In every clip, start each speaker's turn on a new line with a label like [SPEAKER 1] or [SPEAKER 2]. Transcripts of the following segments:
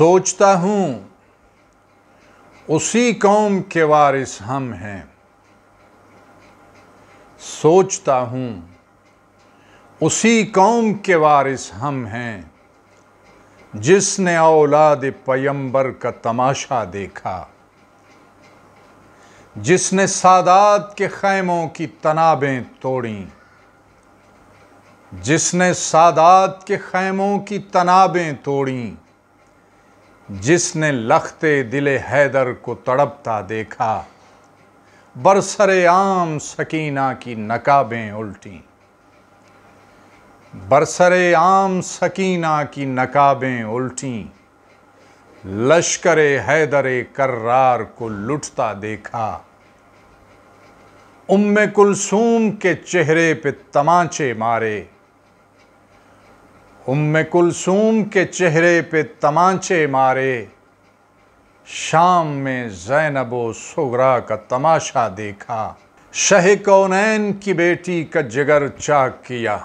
[SPEAKER 1] सोचता हूँ उसी कौम के वारिस हम हैं सोचता हूँ उसी कौम के वारिस हम हैं जिसने औलाद पयंबर का तमाशा देखा जिसने सादात के खैमों की तनाबें तोड़ी जिसने सादात के खैमों की तनाबें तोड़ी जिसने लखते दिले हैदर को तड़पता देखा बरसरे आम सकीना की नकाबें उल्टी बरसरे आम सकीना की नकाबें उल्टी लश्कर हैदर कर्रार को लुटता देखा उम्म कुलसूम के चेहरे पे तमाचे मारे उम्म कुलसूम के चेहरे पे तमांचे मारे शाम में जैनबो सुगरा का तमाशा देखा शह कौनैन की बेटी का जिगर चाक किया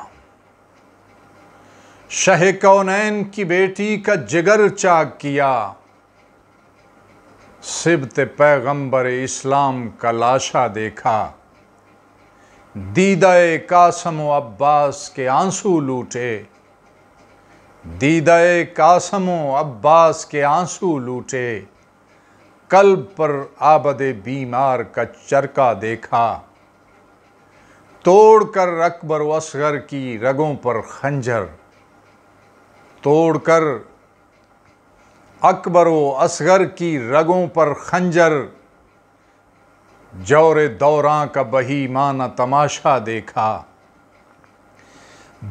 [SPEAKER 1] शह कौनैन की बेटी का जिगर चाक किया सिबत पैगंबर इस्लाम का लाशा देखा दीदा कासम अब्बास के आंसू लूटे दीदय कासमो अब्बास के आंसू लूटे कल पर आबद बीमार का चरका देखा तोड़ कर अकबर असगर की रगों पर खंजर तोड़ कर अकबर असगर की रगों पर खंजर जौर दौरा का बही माना तमाशा देखा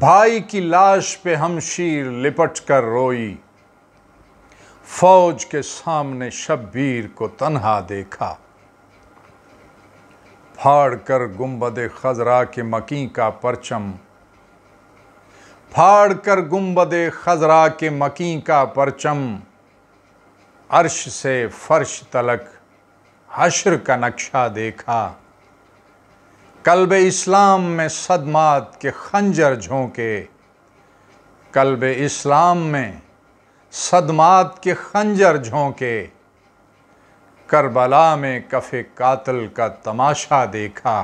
[SPEAKER 1] भाई की लाश पे हम शीर लिपट कर रोई फौज के सामने शब्बीर को तन्हा देखा फाड़ कर गुम्बद खजरा के मकी का परचम फाड़ कर गुम्बद खजरा के मकी का परचम अर्श से फर्श तलक हश्र का नक्शा देखा कल्ब इस्लाम में सदमात के खंजर झोंके कल्ब इस्लाम में सदमात के खंजर झोंके करबला में कफ़े कातल का तमाशा देखा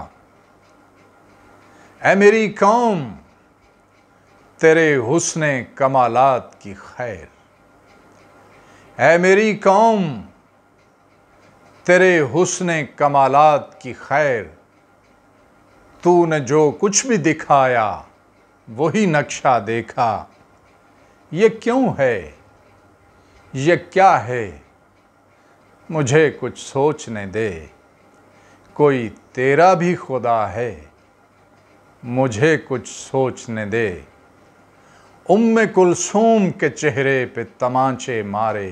[SPEAKER 1] ए मेरी कौम तेरे हुसन कमालत की खैर ए मेरी कौम तेरे हुसन कमालत की खैर तूने जो कुछ भी दिखाया वही नक्शा देखा ये क्यों है ये क्या है मुझे कुछ सोचने दे कोई तेरा भी खुदा है मुझे कुछ सोचने दे उम्म कुलसूम के चेहरे पे तमाचे मारे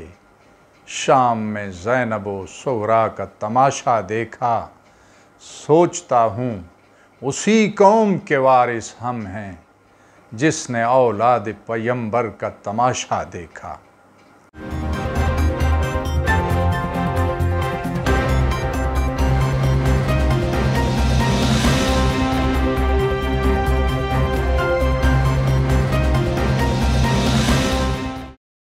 [SPEAKER 1] शाम में जैनबो सोरा का तमाशा देखा सोचता हूँ उसी कौम के वारिस हम हैं जिसने औलाद पैम्बर का तमाशा देखा